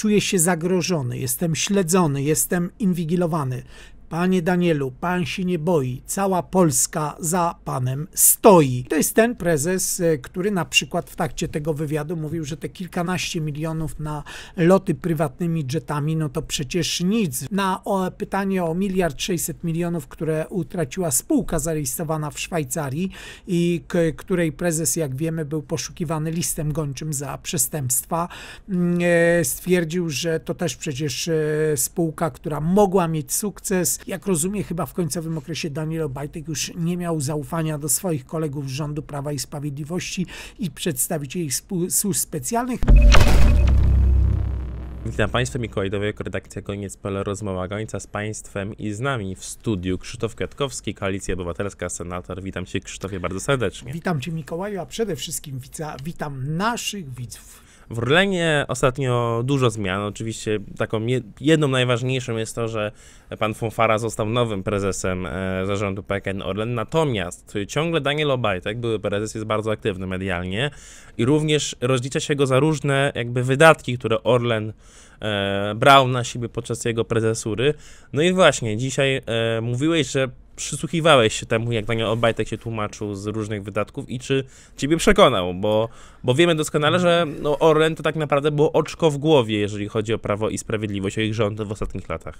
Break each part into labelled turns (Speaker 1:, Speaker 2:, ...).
Speaker 1: Czuję się zagrożony, jestem śledzony, jestem inwigilowany. Panie Danielu, pan się nie boi, cała Polska za panem stoi. To jest ten prezes, e, który na przykład w trakcie tego wywiadu mówił, że te kilkanaście milionów na loty prywatnymi jetami, no to przecież nic. Na pytanie o miliard sześćset milionów, które utraciła spółka zarejestrowana w Szwajcarii i której prezes, jak wiemy, był poszukiwany listem gończym za przestępstwa, mm, e, stwierdził, że to też przecież e, spółka, która mogła mieć sukces, jak rozumiem, chyba w końcowym okresie Daniel Obajtek już nie miał zaufania do swoich kolegów z rządu Prawa i Sprawiedliwości i przedstawicieli służb specjalnych.
Speaker 2: Witam Państwa, Mikołaj Dowiek, redakcja Koniec.pl, rozmowa Gońca z Państwem i z nami w studiu Krzysztof Kwiatkowski, Koalicja Obywatelska, Senator. Witam Cię Krzysztofie bardzo serdecznie.
Speaker 1: Witam Cię Mikołaju, a przede wszystkim witam naszych widzów.
Speaker 2: W Orlenie ostatnio dużo zmian. Oczywiście taką jedną najważniejszą jest to, że pan Fonfara został nowym prezesem e, zarządu PKN Orlen. Natomiast ciągle Daniel Obajtek, były prezes, jest bardzo aktywny medialnie i również rozlicza się go za różne jakby wydatki, które Orlen e, brał na siebie podczas jego prezesury. No i właśnie, dzisiaj e, mówiłeś, że przysłuchiwałeś się temu, jak Daniel Obajtek się tłumaczył z różnych wydatków i czy ciebie przekonał, bo, bo wiemy doskonale, że no, Orlen to tak naprawdę było oczko w głowie, jeżeli chodzi o Prawo i Sprawiedliwość, o ich rządy w ostatnich latach.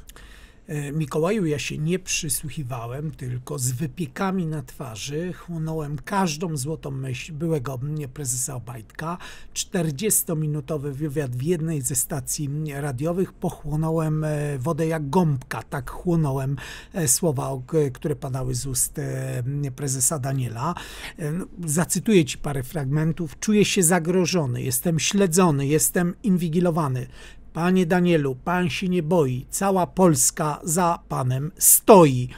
Speaker 1: E, Mikołaju ja się nie przysłuchiwałem, tylko z wypiekami na twarzy chłonąłem każdą złotą myśl byłego prezesa Obajtka. 40-minutowy wywiad w jednej ze stacji radiowych pochłonąłem e, wodę jak gąbka, tak chłonąłem e, słowa, które padały z ust prezesa Daniela. No, zacytuję ci parę fragmentów. Czuję się zagrożony, jestem śledzony, jestem inwigilowany. Panie Danielu, pan się nie boi, cała Polska za panem stoi.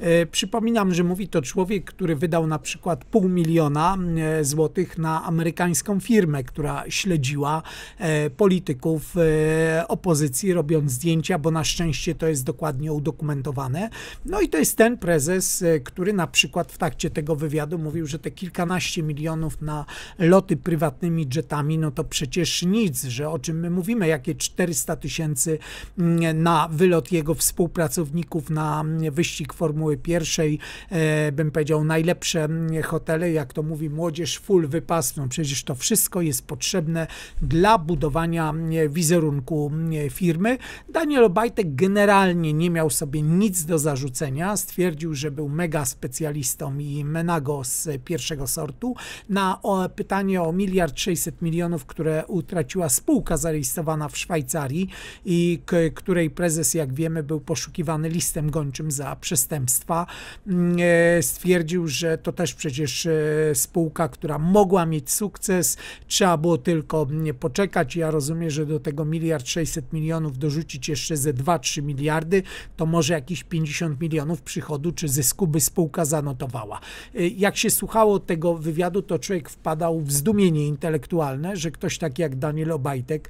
Speaker 1: E, przypominam, że mówi to człowiek, który wydał na przykład pół miliona e, złotych na amerykańską firmę, która śledziła e, polityków e, opozycji, robiąc zdjęcia, bo na szczęście to jest dokładnie udokumentowane. No i to jest ten prezes, e, który na przykład w trakcie tego wywiadu mówił, że te kilkanaście milionów na loty prywatnymi jetami, no to przecież nic, że o czym my mówimy, jakie cztery 400 tysięcy mm, na wylot jego współpracowników na mm, wyścig Formuły Pierwszej, e, bym powiedział najlepsze mm, hotele, jak to mówi młodzież, full wypasną. No, przecież to wszystko jest potrzebne dla budowania wizerunku firmy. Daniel Obajtek generalnie nie miał sobie nic do zarzucenia. Stwierdził, że był mega specjalistą i menago z pierwszego sortu. Na pytanie o miliard 600 milionów, które utraciła spółka zarejestrowana w Szwajcarii, Szwajcarii i której prezes, jak wiemy, był poszukiwany listem gończym za przestępstwa. Mm, e, stwierdził, że to też przecież e, spółka, która mogła mieć sukces, trzeba było tylko mm, poczekać. Ja rozumiem, że do tego miliard 600 milionów dorzucić jeszcze ze 2-3 miliardy, to może jakieś 50 milionów przychodu czy zysku by spółka zanotowała. E, jak się słuchało tego wywiadu, to człowiek wpadał w zdumienie intelektualne, że ktoś taki jak Daniel Obajtek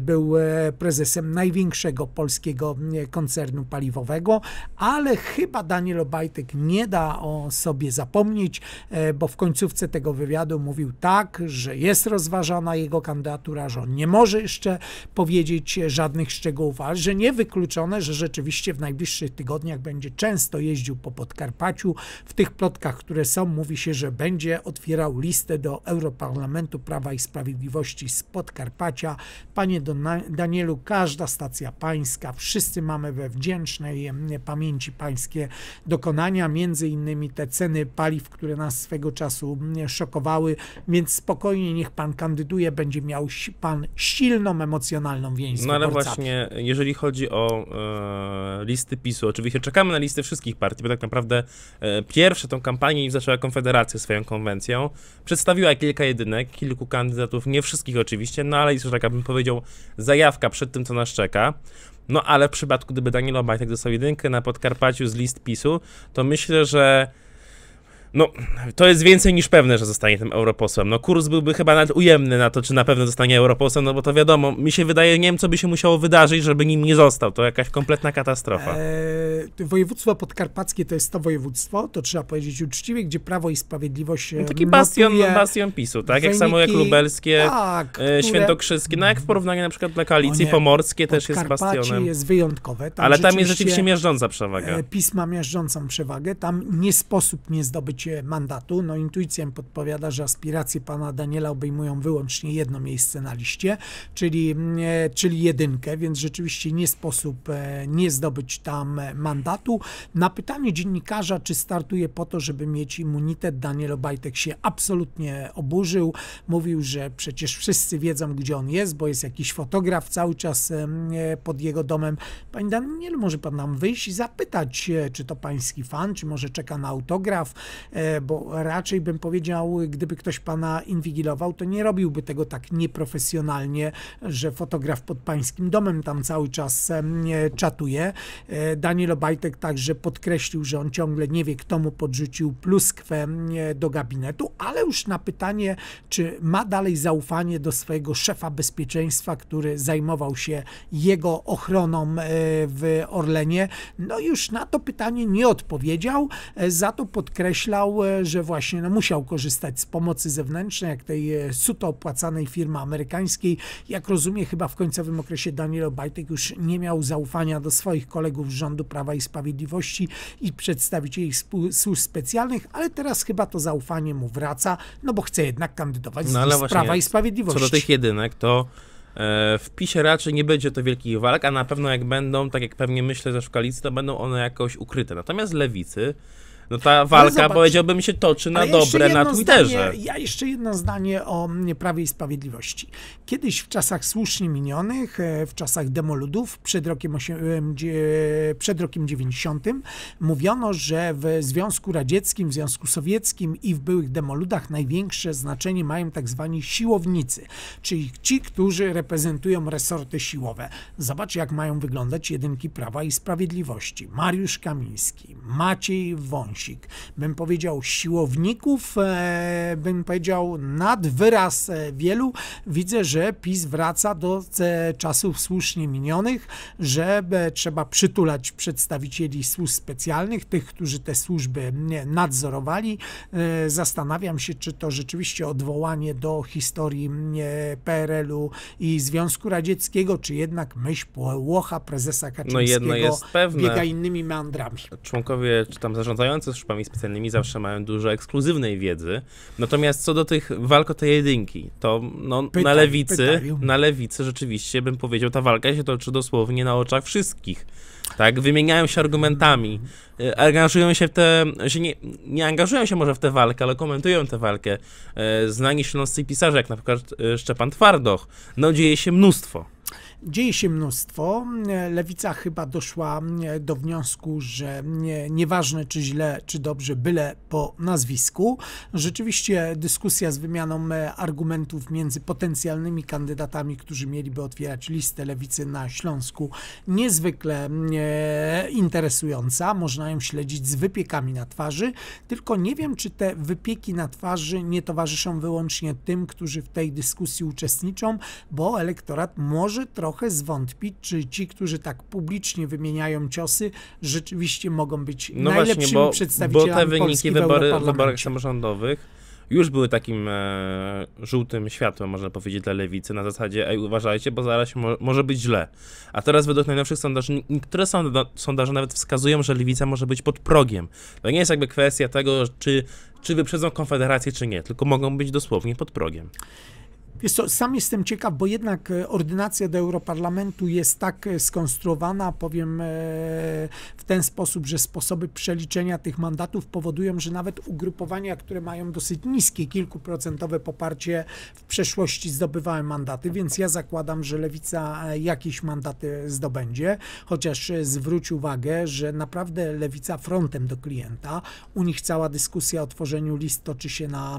Speaker 1: był prezesem największego polskiego koncernu paliwowego, ale chyba Daniel Obajtek nie da o sobie zapomnieć, e, bo w końcówce tego wywiadu mówił tak, że jest rozważana jego kandydatura, że on nie może jeszcze powiedzieć żadnych szczegółów, ale że niewykluczone, że rzeczywiście w najbliższych tygodniach będzie często jeździł po Podkarpaciu. W tych plotkach, które są, mówi się, że będzie otwierał listę do Europarlamentu Prawa i Sprawiedliwości z Podkarpacia. Panie Don Danielu, każda stacja pańska, wszyscy mamy we wdzięcznej pamięci pańskie dokonania, między innymi te ceny paliw, które nas swego czasu mm, szokowały, więc spokojnie niech pan kandyduje, będzie miał pan silną, emocjonalną więź. No ale właśnie,
Speaker 2: jeżeli chodzi o e, listy PiSu, oczywiście czekamy na listy wszystkich partii, bo tak naprawdę e, pierwsze tą kampanię i zaczęła Konfederacja swoją konwencją, przedstawiła kilka jedynek, kilku kandydatów, nie wszystkich oczywiście, no ale jeszcze tak abym powiedział, zajawka zajawka przed tym, co nas czeka. No ale w przypadku, gdyby Danilo Obajtek dostał jedynkę na Podkarpaciu z list PiSu, to myślę, że no, to jest więcej niż pewne, że zostanie tym europosłem. No, kurs byłby chyba nawet ujemny na to, czy na pewno zostanie europosłem, no bo to wiadomo, mi się wydaje, nie wiem, co by się musiało wydarzyć, żeby nim nie został. To jakaś kompletna katastrofa.
Speaker 1: Eee, województwo podkarpackie to jest to województwo, to trzeba powiedzieć uczciwie, gdzie Prawo i Sprawiedliwość no, Taki bastion, bastion PiSu, tak? Wyniki, jak samo jak lubelskie, tak, e, które... świętokrzyskie. No, jak w porównaniu na przykład dla koalicji pomorskie nie, też jest bastionem. jest wyjątkowe. Tam Ale tam jest rzeczywiście miażdżąca przewaga. E, PiS ma miażdżącą przewagę, tam nie sposób nie zdobyć mandatu. No intuicja mi podpowiada, że aspiracje pana Daniela obejmują wyłącznie jedno miejsce na liście, czyli, mm, e, czyli jedynkę, więc rzeczywiście nie sposób e, nie zdobyć tam mandatu. Na pytanie dziennikarza, czy startuje po to, żeby mieć immunitet, Daniel Obajtek się absolutnie oburzył. Mówił, że przecież wszyscy wiedzą, gdzie on jest, bo jest jakiś fotograf cały czas e, pod jego domem. Panie Danielu, może pan nam wyjść i zapytać, czy to pański fan, czy może czeka na autograf, E, bo raczej bym powiedział, gdyby ktoś pana inwigilował, to nie robiłby tego tak nieprofesjonalnie, że fotograf pod pańskim domem tam cały czas czatuje. E, Daniel Obajtek także podkreślił, że on ciągle nie wie, kto mu podrzucił pluskwę do gabinetu, ale już na pytanie, czy ma dalej zaufanie do swojego szefa bezpieczeństwa, który zajmował się jego ochroną e, w Orlenie, no już na to pytanie nie odpowiedział, za to podkreślał, że właśnie no, musiał korzystać z pomocy zewnętrznej, jak tej e, suto opłacanej firmy amerykańskiej. Jak rozumiem, chyba w końcowym okresie Daniel Obajtek już nie miał zaufania do swoich kolegów z rządu Prawa i Sprawiedliwości i przedstawicieli służb specjalnych, ale teraz chyba to zaufanie mu wraca, no bo chce jednak kandydować no, ale z właśnie, Prawa i Sprawiedliwości. Co do tych
Speaker 2: jedynek, to e, w PiSie raczej nie będzie to wielkich walk, a na pewno jak będą, tak jak pewnie myślę że w koalicji, to będą one jakoś ukryte. Natomiast lewicy no ta walka, zobacz, powiedziałbym, się toczy na dobre na Twitterze. Zdanie,
Speaker 1: ja jeszcze jedno zdanie o mm, Prawie i Sprawiedliwości. Kiedyś w czasach słusznie minionych, e, w czasach demoludów, przed rokiem, przed rokiem 90 mówiono, że w Związku Radzieckim, w Związku Sowieckim i w byłych demoludach największe znaczenie mają tak zwani siłownicy, czyli ci, którzy reprezentują resorty siłowe. Zobacz, jak mają wyglądać jedynki Prawa i Sprawiedliwości. Mariusz Kamiński, Maciej Wąsik, bym powiedział siłowników, e, bym powiedział nad wyraz e, wielu. Widzę, że PiS wraca do e, czasów słusznie minionych, że trzeba przytulać przedstawicieli służb specjalnych, tych, którzy te służby nadzorowali. Zastanawiam się, czy to rzeczywiście odwołanie do historii PRL-u i Związku Radzieckiego, czy jednak myśl Łocha prezesa Kaczyńskiego no jedno jest pewne, biega innymi meandrami.
Speaker 2: Członkowie czy tam zarządzający służbami specjalnymi zawsze mają dużo ekskluzywnej wiedzy. Natomiast co do tych walk o te jedynki, to no, pytaj, na lewicy, pytaj. na lewicy rzeczywiście bym powiedział, ta walka się toczy dosłownie na oczach wszystkich. Tak, wymieniają się argumentami, e, angażują się w te, się znaczy nie, nie angażują się może w tę walkę, ale komentują tę walkę. E, znani śląscy pisarze, jak na przykład e, Szczepan Twardoch, no dzieje się mnóstwo.
Speaker 1: Dzieje się mnóstwo. Lewica chyba doszła do wniosku, że nieważne czy źle, czy dobrze, byle po nazwisku. Rzeczywiście dyskusja z wymianą argumentów między potencjalnymi kandydatami, którzy mieliby otwierać listę lewicy na Śląsku, niezwykle e, interesująca. Można ją śledzić z wypiekami na twarzy, tylko nie wiem, czy te wypieki na twarzy nie towarzyszą wyłącznie tym, którzy w tej dyskusji uczestniczą, bo elektorat może trochę trochę zwątpić, czy ci, którzy tak publicznie wymieniają ciosy, rzeczywiście mogą być no najlepszymi właśnie, bo, przedstawicielami bo te wyniki Polski wybory, wyborach
Speaker 2: samorządowych już były takim e, żółtym światłem, można powiedzieć, dla lewicy, na zasadzie, ej, uważajcie, bo zaraz mo może być źle. A teraz według najnowszych sondaży, niektóre sondaże nawet wskazują, że lewica może być pod progiem. To nie jest jakby kwestia tego, czy, czy wyprzedzą Konfederację, czy nie, tylko mogą być dosłownie pod progiem.
Speaker 1: Wiesz co, sam jestem ciekaw, bo jednak e, ordynacja do Europarlamentu jest tak e, skonstruowana, powiem e, w ten sposób, że sposoby przeliczenia tych mandatów powodują, że nawet ugrupowania, które mają dosyć niskie, kilkuprocentowe poparcie w przeszłości zdobywały mandaty, więc ja zakładam, że Lewica jakieś mandaty zdobędzie, chociaż zwróć uwagę, że naprawdę Lewica frontem do klienta. U nich cała dyskusja o tworzeniu list toczy się na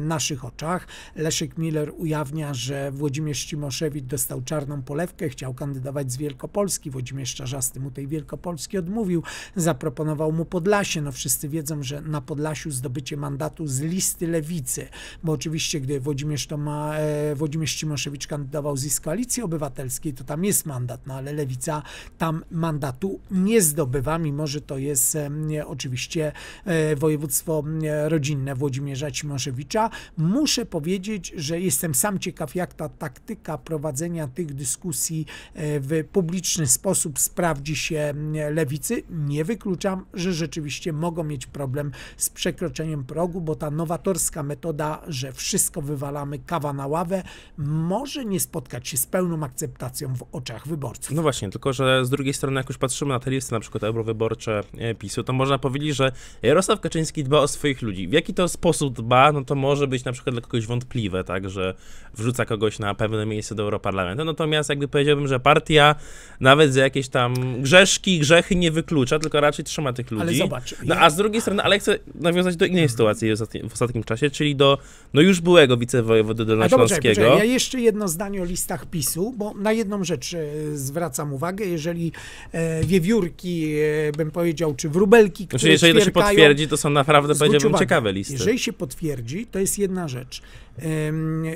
Speaker 1: naszych oczach. Leszek Miller ujawnił ujawnia, że Włodzimierz Cimoszewicz dostał czarną polewkę, chciał kandydować z Wielkopolski, Włodzimierz Czarzasty mu tej Wielkopolski odmówił, zaproponował mu Podlasie. No wszyscy wiedzą, że na Podlasiu zdobycie mandatu z listy lewicy, bo oczywiście gdy Włodzimierz, to ma, e, Włodzimierz Cimoszewicz kandydował z Koalicji Obywatelskiej, to tam jest mandat, no ale lewica tam mandatu nie zdobywa, mimo że to jest e, oczywiście e, województwo e, rodzinne Włodzimierza Cimoszewicza. Muszę powiedzieć, że jestem sam sam ciekaw, jak ta taktyka prowadzenia tych dyskusji e, w publiczny sposób sprawdzi się mm, lewicy. Nie wykluczam, że rzeczywiście mogą mieć problem z przekroczeniem progu, bo ta nowatorska metoda, że wszystko wywalamy kawa na ławę, może nie spotkać się z pełną akceptacją w oczach wyborców.
Speaker 2: No właśnie, tylko że z drugiej strony, jak już patrzymy na te listy, na przykład eurowyborcze e, PiSu, to można powiedzieć, że Jarosław Kaczyński dba o swoich ludzi. W jaki to sposób dba, no to może być na przykład dla kogoś wątpliwe, tak, że wrzuca kogoś na pewne miejsce do Europarlamentu. Natomiast jakby powiedziałbym, że partia nawet za jakieś tam grzeszki, grzechy nie wyklucza, tylko raczej trzyma tych ludzi. Ale zobacz. No a z drugiej strony, ale chcę nawiązać do innej sytuacji w ostatnim, w ostatnim czasie, czyli do no już byłego wicewojewody Dolnośląskiego. Ja
Speaker 1: jeszcze jedno zdanie o listach PiSu, bo na jedną rzecz e, zwracam uwagę, jeżeli e, wiewiórki, e, bym powiedział, czy wróbelki, znaczy, które znaczy, jeżeli to się potwierdzi, to są naprawdę, powiedziałbym, ciekawe listy. Jeżeli się potwierdzi, to jest jedna rzecz.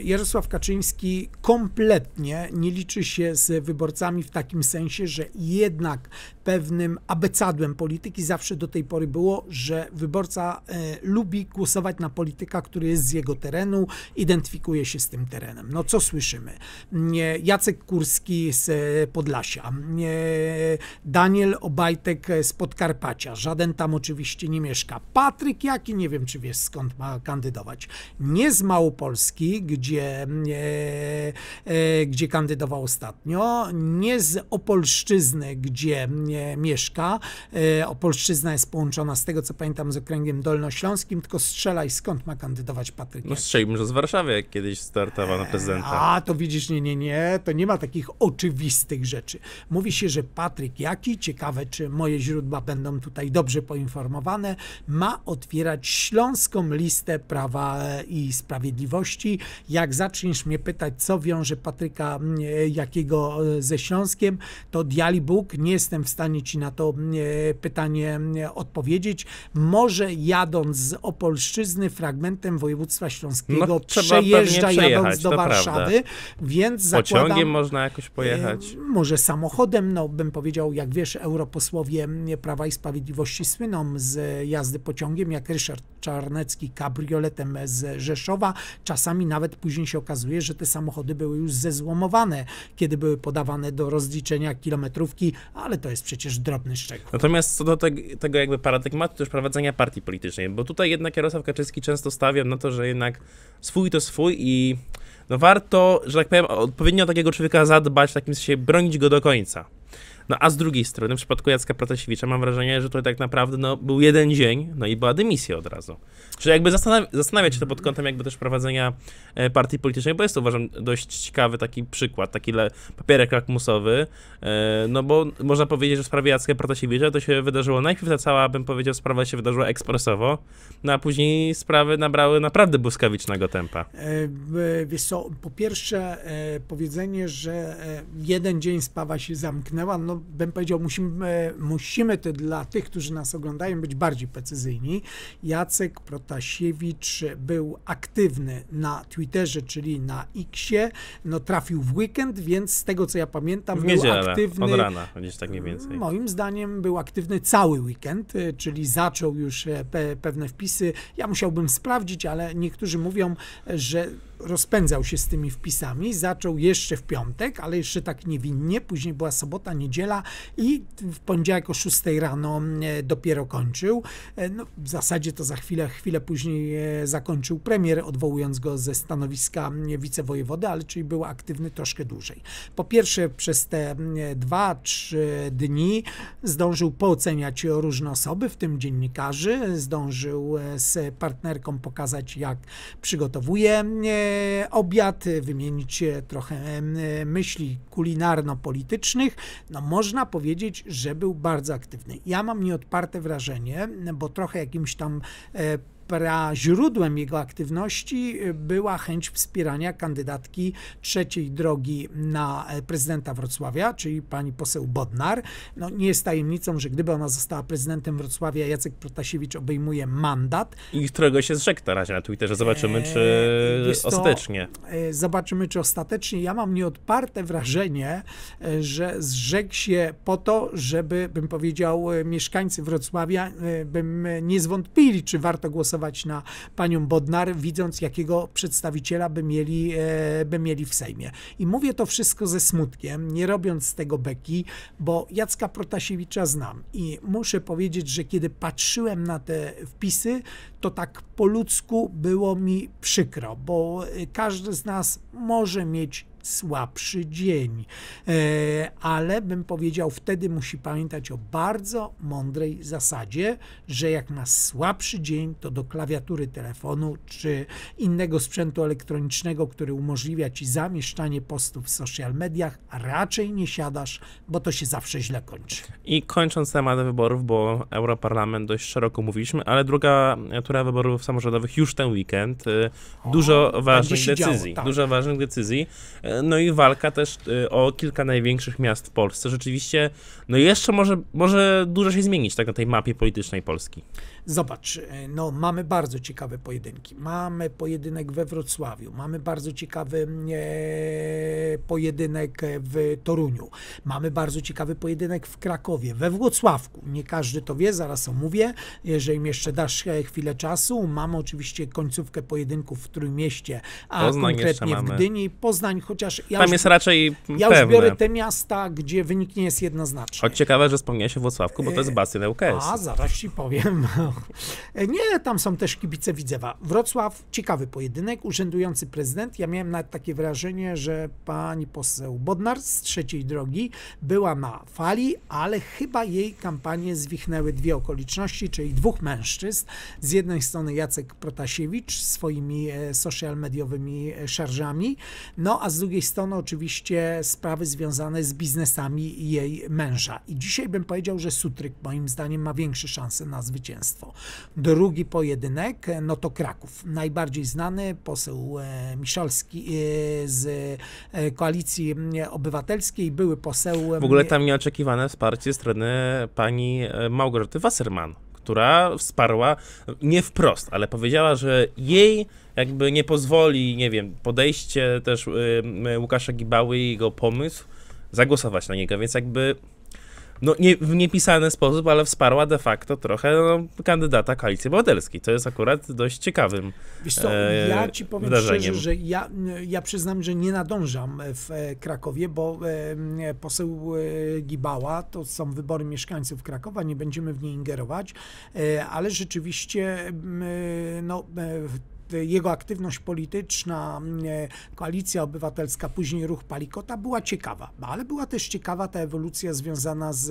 Speaker 1: Jarosław Kaczyński kompletnie nie liczy się z wyborcami w takim sensie, że jednak pewnym abecadłem polityki zawsze do tej pory było, że wyborca e, lubi głosować na polityka, który jest z jego terenu, identyfikuje się z tym terenem. No co słyszymy? Nie, Jacek Kurski z e, Podlasia, nie, Daniel Obajtek z Podkarpacia, żaden tam oczywiście nie mieszka. Patryk Jaki, nie wiem czy wiesz skąd ma kandydować. Nie z Małopolski, gdzie, e, e, gdzie kandydował ostatnio, nie z Opolszczyzny, gdzie nie, Szczecinie mieszka. E, Opolszczyzna jest połączona z tego, co pamiętam, z okręgiem dolnośląskim, tylko strzelaj, skąd ma kandydować Patryk No
Speaker 2: strzeliłbym, że z Warszawy, jak kiedyś startował na e, prezydenta. A,
Speaker 1: to widzisz, nie, nie, nie, to nie ma takich oczywistych rzeczy. Mówi się, że Patryk Jaki, ciekawe, czy moje źródła będą tutaj dobrze poinformowane, ma otwierać śląską listę Prawa e, i Sprawiedliwości. Jak zaczniesz mnie pytać, co wiąże Patryka mm, Jakiego ze Śląskiem, to diali Bóg, nie jestem w stanie stanie ci na to e, pytanie e, odpowiedzieć. Może jadąc z Opolszczyzny fragmentem województwa śląskiego no, przejeżdża jadąc do Warszawy, prawda. więc zakładam... Pociągiem można jakoś e, pojechać. Może samochodem, no bym powiedział, jak wiesz, europosłowie Prawa i Sprawiedliwości słyną z jazdy pociągiem, jak Ryszard Czarnecki kabrioletem z Rzeszowa. Czasami nawet później się okazuje, że te samochody były już zezłomowane, kiedy były podawane do rozliczenia kilometrówki, ale to jest przecież przecież drobny szczegół.
Speaker 2: Natomiast co do te, tego jakby paradygmatu też prowadzenia partii politycznej, bo tutaj jednak Jarosław Kaczyński często stawia na to, że jednak swój to swój i no warto, że tak powiem, odpowiednio o takiego człowieka zadbać, w takim sensie bronić go do końca. No a z drugiej strony, w przypadku Jacka Protasiewicza mam wrażenie, że to tak naprawdę no, był jeden dzień, no i była dymisja od razu. Czyli jakby zastanawiać się to pod kątem jakby też prowadzenia e, partii politycznej, bo jest to uważam dość ciekawy taki przykład, taki le, papierek lakmusowy, e, no bo można powiedzieć, że w sprawie Jacka Protasiewicza to się wydarzyło najpierw ta cała, bym powiedział, sprawa się wydarzyła ekspresowo, no a później sprawy nabrały naprawdę błyskawicznego tempa.
Speaker 1: E, wiesz co, po pierwsze powiedzenie, że jeden dzień sprawa się zamknęła, no bym powiedział, musimy, musimy to dla tych, którzy nas oglądają, być bardziej precyzyjni. Jacek Protasiewicz był aktywny na Twitterze, czyli na Xie. No, trafił w weekend, więc z tego, co ja pamiętam, w był niedzielę, aktywny. Od rana,
Speaker 2: gdzieś tak mniej więcej. Mm,
Speaker 1: moim zdaniem był aktywny cały weekend, y, czyli zaczął już e, pe pewne wpisy. Ja musiałbym sprawdzić, ale niektórzy mówią, że rozpędzał się z tymi wpisami, zaczął jeszcze w piątek, ale jeszcze tak niewinnie, później była sobota, niedziela i w poniedziałek o 6 rano e, dopiero kończył. E, no, w zasadzie to za chwilę, chwilę później e, zakończył premier, odwołując go ze stanowiska wicewojewody, ale czyli był aktywny troszkę dłużej. Po pierwsze przez te 2-3 dni zdążył pooceniać różne osoby, w tym dziennikarzy, zdążył z partnerką pokazać jak przygotowuje obiad, wymienić trochę myśli kulinarno-politycznych, no można powiedzieć, że był bardzo aktywny. Ja mam nieodparte wrażenie, bo trochę jakimś tam e, źródłem jego aktywności y, była chęć wspierania kandydatki trzeciej drogi na e, prezydenta Wrocławia, czyli pani poseł Bodnar. No, nie jest tajemnicą, że gdyby ona została prezydentem Wrocławia, Jacek Protasiewicz obejmuje mandat.
Speaker 2: I którego się zrzekł na razie na Twitterze. Zobaczymy, czy to, e, ostatecznie.
Speaker 1: E, zobaczymy, czy ostatecznie. Ja mam nieodparte wrażenie, że zrzekł się po to, żeby, bym powiedział, mieszkańcy Wrocławia bym nie zwątpili, czy warto głosować zagłosować na panią Bodnar, widząc jakiego przedstawiciela by mieli, e, by mieli w Sejmie. I mówię to wszystko ze smutkiem, nie robiąc z tego beki, bo Jacka Protasiewicza znam i muszę powiedzieć, że kiedy patrzyłem na te wpisy, to tak po ludzku było mi przykro, bo e, każdy z nas może mieć słabszy dzień. E, ale bym powiedział, wtedy musi pamiętać o bardzo mądrej zasadzie, że jak ma słabszy dzień, to do klawiatury telefonu czy innego sprzętu elektronicznego, który umożliwia ci zamieszczanie postów w social mediach, raczej nie siadasz, bo to się zawsze źle kończy.
Speaker 2: I kończąc temat wyborów, bo Europarlament dość szeroko mówiliśmy, ale druga tura wyborów samorządowych już ten weekend. Y, dużo o, ważnych decyzji. Działo, tak. Dużo ważnych decyzji. Y, no i walka też y, o kilka największych miast w Polsce. Rzeczywiście, no jeszcze może, może dużo się zmienić tak na tej mapie politycznej Polski.
Speaker 1: Zobacz, e, no mamy bardzo ciekawe pojedynki. Mamy pojedynek we Wrocławiu, mamy bardzo ciekawy e, pojedynek w Toruniu, mamy bardzo ciekawy pojedynek w Krakowie, we Włocławku. Nie każdy to wie, zaraz omówię, jeżeli mi jeszcze dasz e, chwilę czasu. Mamy oczywiście końcówkę pojedynków w Trójmieście, a Poznań konkretnie w Gdyni, Poznań, chociaż ja Tam już, jest raczej Ja już biorę te miasta, gdzie wynik nie jest jednoznaczny.
Speaker 2: Choć ciekawe, że wspomniałeś o Włocławku, bo to jest e, bastion UKS. A, zaraz ci
Speaker 1: powiem E, nie, tam są też kibice Widzewa. Wrocław, ciekawy pojedynek, urzędujący prezydent. Ja miałem nawet takie wrażenie, że pani poseł Bodnar z trzeciej drogi była na fali, ale chyba jej kampanię zwichnęły dwie okoliczności, czyli dwóch mężczyzn. Z jednej strony Jacek Protasiewicz swoimi e, social mediowymi e, szarżami, no a z drugiej strony oczywiście sprawy związane z biznesami jej męża. I dzisiaj bym powiedział, że Sutryk moim zdaniem ma większe szanse na zwycięstwo zwycięstwo. Drugi pojedynek, no to Kraków. Najbardziej znany poseł e, Miszalski e, z e, Koalicji Obywatelskiej, były poseł... W ogóle tam
Speaker 2: nieoczekiwane wsparcie strony pani Małgorzaty Wasserman która wsparła nie wprost, ale powiedziała, że jej jakby nie pozwoli, nie wiem, podejście też Łukasza Gibały i jego pomysł zagłosować na niego, więc jakby no nie, w niepisany sposób, ale wsparła de facto trochę no, kandydata koalicji obywatelskiej. To jest akurat dość ciekawym Wiesz co, e, ja ci powiem wydarzeniem. szczerze, że
Speaker 1: ja, ja przyznam, że nie nadążam w e, Krakowie, bo e, poseł Gibała, to są wybory mieszkańców Krakowa, nie będziemy w nie ingerować, ale rzeczywiście no, jego aktywność polityczna, e, koalicja obywatelska, później ruch Palikota była ciekawa, ale była też ciekawa ta ewolucja związana z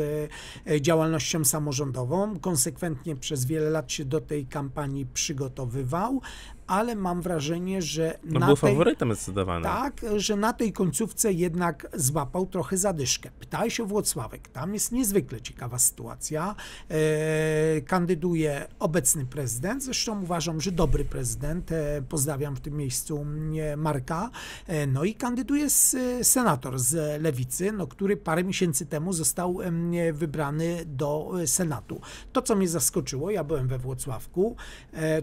Speaker 1: e, działalnością samorządową. Konsekwentnie przez wiele lat się do tej kampanii przygotowywał, ale mam wrażenie, że. No na był tej, faworytem zdecydowanie. Tak, że na tej końcówce jednak złapał trochę zadyszkę. Pytaj się Włocławek, tam jest niezwykle ciekawa sytuacja. E, kandyduje obecny prezydent, zresztą uważam, że dobry prezydent, e, pozdrawiam w tym miejscu mm, e, Marka. E, no i kandyduje e, senator z lewicy, no, który parę miesięcy temu został wybrany do e, Senatu. To, co mnie zaskoczyło, ja byłem we Włocławku,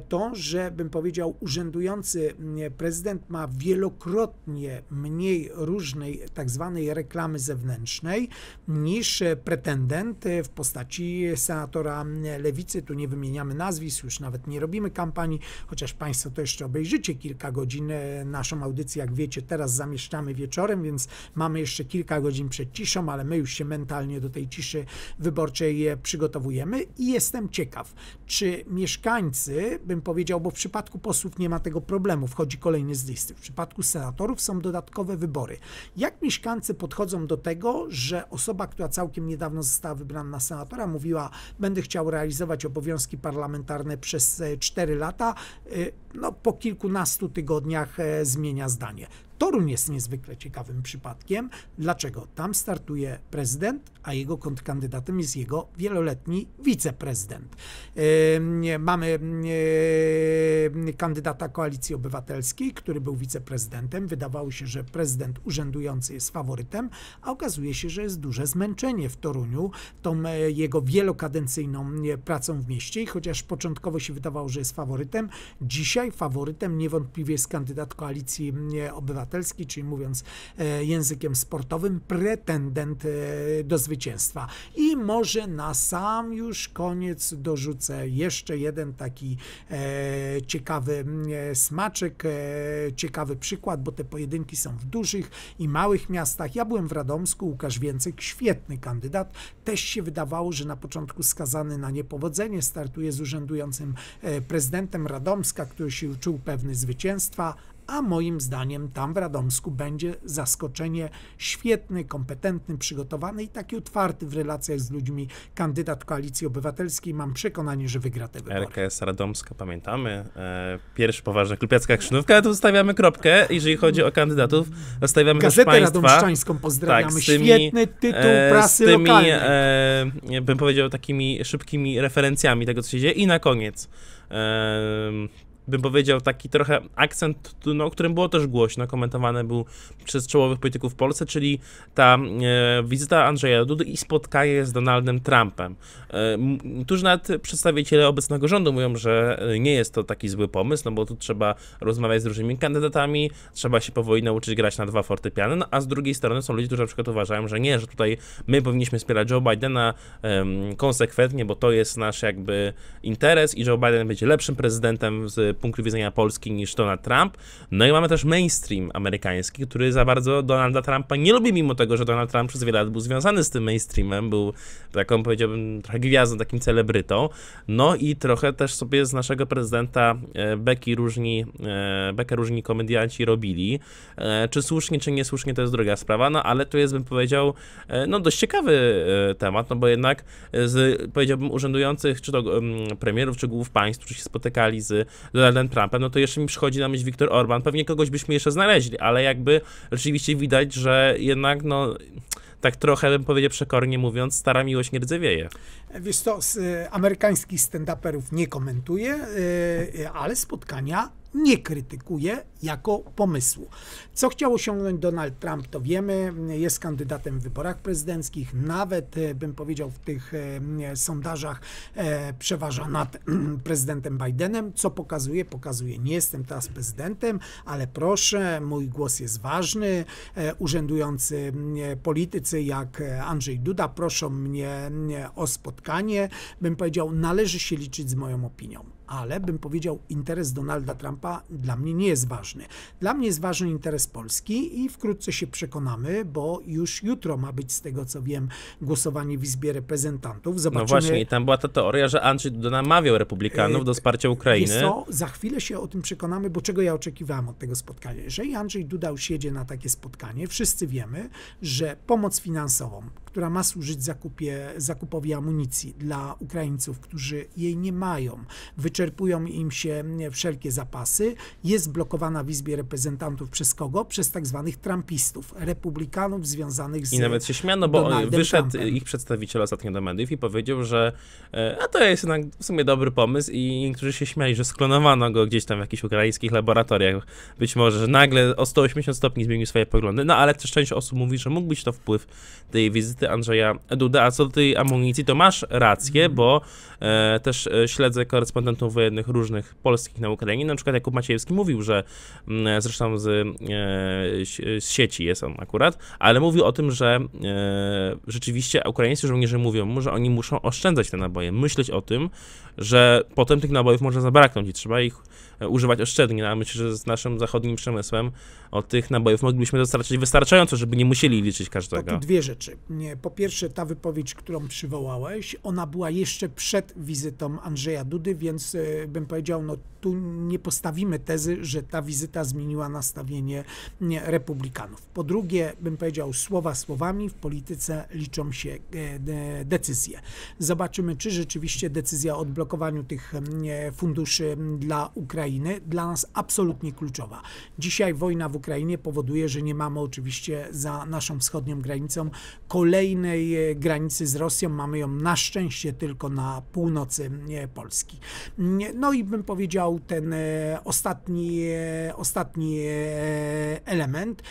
Speaker 1: to, że bym powiedział, urzędujący mm, prezydent ma wielokrotnie mniej różnej tak zwanej reklamy zewnętrznej niż pretendent w postaci senatora mm, lewicy. Tu nie wymieniamy nazwisk, już nawet nie robimy kampanii, chociaż Państwo to jeszcze obejrzycie kilka godzin. E, naszą audycję, jak wiecie, teraz zamieszczamy wieczorem, więc mamy jeszcze kilka godzin przed ciszą, ale my już się mentalnie do tej ciszy wyborczej e, przygotowujemy i jestem ciekaw, czy mieszkańcy, bym powiedział, bo w przypadku posłów, posłów nie ma tego problemu, wchodzi kolejny z listy. W przypadku senatorów są dodatkowe wybory. Jak mieszkańcy podchodzą do tego, że osoba, która całkiem niedawno została wybrana na senatora, mówiła, będę chciał realizować obowiązki parlamentarne przez 4 e, lata, e, no po kilkunastu tygodniach e, zmienia zdanie. Torun jest niezwykle ciekawym przypadkiem. Dlaczego? Tam startuje prezydent, a jego kontrkandydatem jest jego wieloletni wiceprezydent. mamy kandydata Koalicji Obywatelskiej, który był wiceprezydentem. Wydawało się, że prezydent urzędujący jest faworytem, a okazuje się, że jest duże zmęczenie w Toruniu tą e, jego wielokadencyjną pracą w mieście i chociaż początkowo się wydawało, że jest faworytem, dzisiaj faworytem niewątpliwie jest kandydat Koalicji Obywatelskiej obywatelski, czyli mówiąc e, językiem sportowym, pretendent e, do zwycięstwa. I może na sam już koniec dorzucę jeszcze jeden taki e, ciekawy smaczek, ciekawy przykład, bo te pojedynki są w dużych i małych miastach. Ja byłem w Radomsku, Łukasz Więcek, świetny kandydat. Też się wydawało, że na początku skazany na niepowodzenie, startuje z urzędującym prezydentem Radomska, który się czuł pewny zwycięstwa, a moim zdaniem tam w Radomsku będzie zaskoczenie świetny, kompetentny, przygotowany i taki otwarty w relacjach z ludźmi kandydat Koalicji Obywatelskiej. Mam przekonanie, że wygra te wybory.
Speaker 2: RKS Radomska, pamiętamy. E, pierwszy poważny klupiacka krzynówka, tu zostawiamy kropkę, jeżeli chodzi o kandydatów. Zostawiamy Gazetę Państwa, Radomszczańską pozdrawiamy. Tak, tymi, Świetny tytuł e, prasy z tymi, lokalnej. E, bym powiedział, takimi szybkimi referencjami tego, co się dzieje. I na koniec. E, bym powiedział, taki trochę akcent, no, o którym było też głośno, komentowany był przez czołowych polityków w Polsce, czyli ta e, wizyta Andrzeja Dudy i spotkanie z Donaldem Trumpem. E, tuż nad przedstawiciele obecnego rządu mówią, że nie jest to taki zły pomysł, no bo tu trzeba rozmawiać z różnymi kandydatami, trzeba się powoli nauczyć grać na dwa fortepiany, no, a z drugiej strony są ludzie, którzy na przykład uważają, że nie, że tutaj my powinniśmy wspierać Joe Bidena e, konsekwentnie, bo to jest nasz jakby interes i Joe Biden będzie lepszym prezydentem z punktu widzenia Polski niż Donald Trump. No i mamy też mainstream amerykański, który za bardzo Donalda Trumpa nie lubi, mimo tego, że Donald Trump przez wiele lat był związany z tym mainstreamem, był taką, powiedziałbym, trochę gwiazdą, takim celebrytą. No i trochę też sobie z naszego prezydenta e, Beki różni, e, Bekę różni komedianci robili. E, czy słusznie, czy niesłusznie, to jest druga sprawa, no ale to jest, bym powiedział, no dość ciekawy temat, no bo jednak z, powiedziałbym, urzędujących, czy to premierów, czy głów państw, którzy się spotykali z Donaldem Trumpem, no to jeszcze mi przychodzi na myśl Viktor Orban. Pewnie kogoś byśmy jeszcze znaleźli, ale jakby rzeczywiście widać, że jednak no tak trochę bym powiedział przekornie mówiąc, stara miłość nie rdzewieje.
Speaker 1: Wiesz to, y, amerykańskich stand-uperów nie komentuję, y, y, ale spotkania nie krytykuje jako pomysłu. Co chciał osiągnąć Donald Trump, to wiemy. Jest kandydatem w wyborach prezydenckich, nawet e, bym powiedział w tych e, sondażach e, przeważa nad prezydentem Bidenem. Co pokazuje? Pokazuje, nie jestem teraz prezydentem, ale proszę, mój głos jest ważny. Urzędujący politycy jak Andrzej Duda proszą mnie o spotkanie. Bym powiedział, należy się liczyć z moją opinią ale bym powiedział, interes Donalda Trumpa dla mnie nie jest ważny. Dla mnie jest ważny interes Polski i wkrótce się przekonamy, bo już jutro ma być, z tego co wiem, głosowanie w Izbie Reprezentantów. No Zobaczymy. No właśnie, i
Speaker 2: tam była ta teoria, że Andrzej Duda namawiał Republikanów do e, wsparcia Ukrainy. Co?
Speaker 1: Za chwilę się o tym przekonamy, bo czego ja oczekiwałem od tego spotkania? Jeżeli Andrzej Duda usiedzie na takie spotkanie, wszyscy wiemy, że pomoc finansową, która ma służyć zakupie, zakupowi amunicji dla Ukraińców, którzy jej nie mają. Wyczerpują im się wszelkie zapasy. Jest blokowana w Izbie Reprezentantów przez kogo? Przez tak zwanych trumpistów, republikanów związanych z I nawet się śmiano, bo Donaldem wyszedł Trumpem.
Speaker 2: ich przedstawiciel ostatnio do mediów i powiedział, że e, a to jest jednak w sumie dobry pomysł i niektórzy się śmiali, że sklonowano go gdzieś tam w jakichś ukraińskich laboratoriach. Być może, że nagle o 180 stopni zmienił swoje poglądy, no ale też część osób mówi, że mógł być to wpływ tej wizyty kontakty Andrzeja Duda. A co do tej amunicji, to masz rację, mhm. bo e, też e, śledzę korespondentów wojennych różnych polskich na Ukrainie. Na przykład Jakub Maciejewski mówił, że mm, zresztą z, e, z sieci jest on akurat, ale mówił o tym, że e, rzeczywiście ukraińscy żołnierze mówią mu, że oni muszą oszczędzać te naboje, myśleć o tym, że potem tych nabojów może zabraknąć i trzeba ich E, używać oszczędnie, no, a myślę, że z naszym zachodnim przemysłem o tych nabojów moglibyśmy dostarczyć wystarczająco, żeby nie musieli liczyć każdego. To tu dwie
Speaker 1: rzeczy. Po pierwsze, ta wypowiedź, którą przywołałeś, ona była jeszcze przed wizytą Andrzeja Dudy, więc e, bym powiedział, no tu nie postawimy tezy, że ta wizyta zmieniła nastawienie republikanów. Po drugie, bym powiedział, słowa słowami, w polityce liczą się e, decyzje. Zobaczymy, czy rzeczywiście decyzja o odblokowaniu tych funduszy dla Ukrainy Ukrainy dla nas absolutnie kluczowa. Dzisiaj wojna w Ukrainie powoduje, że nie mamy oczywiście za naszą wschodnią granicą kolejnej e, granicy z Rosją. Mamy ją na szczęście tylko na północy e, Polski. No i bym powiedział ten e, ostatni, ostatni element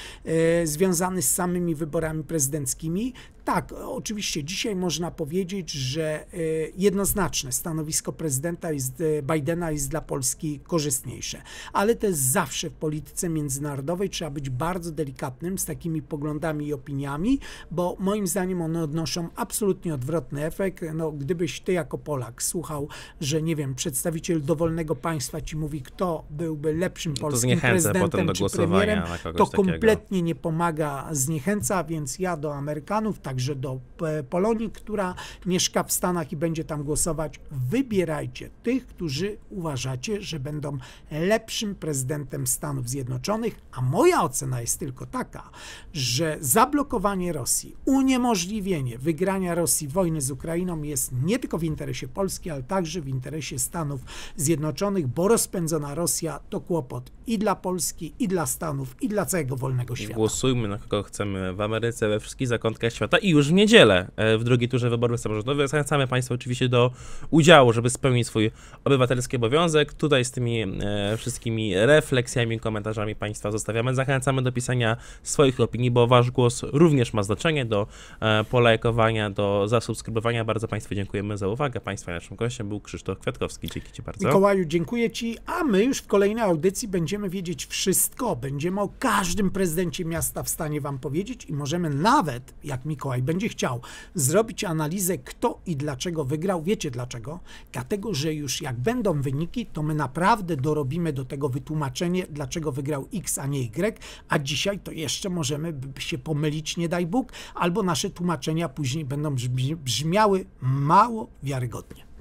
Speaker 1: związany z samymi wyborami prezydenckimi. Tak, oczywiście dzisiaj można powiedzieć, że e, jednoznaczne stanowisko prezydenta jest, e, Bidena jest dla Polski korzystniejsze, ale to jest zawsze w polityce międzynarodowej trzeba być bardzo delikatnym z takimi poglądami i opiniami, bo moim zdaniem one odnoszą absolutnie odwrotny efekt. No, gdybyś ty jako Polak słuchał, że nie wiem, przedstawiciel dowolnego państwa ci mówi, kto byłby lepszym no polskim no prezydentem czy premierem, to kompletnie takiego. nie pomaga, zniechęca, więc ja do Amerykanów tak także do e, Polonii, która mieszka w Stanach i będzie tam głosować. Wybierajcie tych, którzy uważacie, że będą lepszym prezydentem Stanów Zjednoczonych, a moja ocena jest tylko taka, że zablokowanie Rosji, uniemożliwienie wygrania Rosji wojny z Ukrainą jest nie tylko w interesie Polski, ale także w interesie Stanów Zjednoczonych, bo rozpędzona Rosja to kłopot i dla Polski, i dla Stanów, i dla całego wolnego świata.
Speaker 2: Głosujmy na kogo chcemy w Ameryce, we wszystkich zakątkach świata i już w niedzielę e, w drugiej turze wyborów samorządowych. Zachęcamy Państwa oczywiście do udziału, żeby spełnić swój obywatelski obowiązek. Tutaj z tymi e, wszystkimi refleksjami, komentarzami Państwa zostawiamy. Zachęcamy do pisania swoich opinii, bo Wasz głos również ma znaczenie do e, polajkowania, do zasubskrybowania. Bardzo Państwu dziękujemy za uwagę. Państwa naszym gościem był Krzysztof Kwiatkowski. Dzięki Ci
Speaker 1: bardzo. Mikołaju, dziękuję Ci, a my już w kolejnej audycji będziemy wiedzieć wszystko. Będziemy o każdym prezydencie miasta w stanie Wam powiedzieć i możemy nawet, jak Mikołaj i będzie chciał zrobić analizę, kto i dlaczego wygrał, wiecie dlaczego? Dlatego, że już jak będą wyniki, to my naprawdę dorobimy do tego wytłumaczenie, dlaczego wygrał X, a nie Y, a dzisiaj to jeszcze możemy się pomylić, nie daj Bóg, albo nasze tłumaczenia później będą brzmiały mało wiarygodnie.